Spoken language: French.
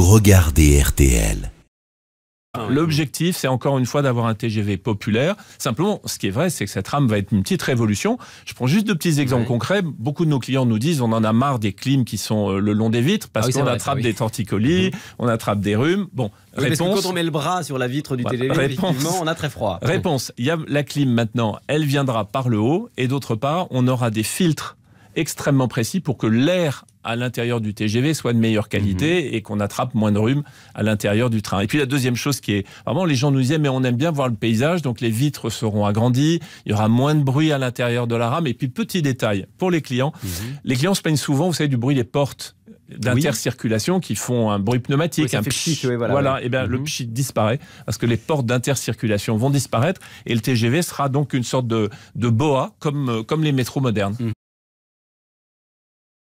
regardez RTL. L'objectif, c'est encore une fois d'avoir un TGV populaire. Simplement, ce qui est vrai, c'est que cette rame va être une petite révolution. Je prends juste de petits exemples concrets. Beaucoup de nos clients nous disent on en a marre des clims qui sont euh, le long des vitres parce ah qu'on attrape des torticolis, mhm. on attrape des rhumes. Bon, réponse. quand on met le bras sur la vitre du TGV, on a très froid. Réponse. Il y a la clim maintenant, elle viendra par le haut et d'autre part, on aura des filtres extrêmement précis pour que l'air à l'intérieur du TGV soit de meilleure qualité mhm. et qu'on attrape moins de rhume à l'intérieur du train. Et puis la deuxième chose qui est vraiment, les gens nous disaient mais on aime bien voir le paysage, donc les vitres seront agrandies, il y aura moins de bruit à l'intérieur de la rame. Et puis petit détail pour les clients, mhm. les clients se plaignent souvent, vous savez, du bruit des portes d'intercirculation qui font un bruit pneumatique, un pchit. voilà, et eh bien le mhm. pchit disparaît parce que les portes d'intercirculation vont disparaître et le TGV sera donc une sorte de, boa comme, comme les métros modernes.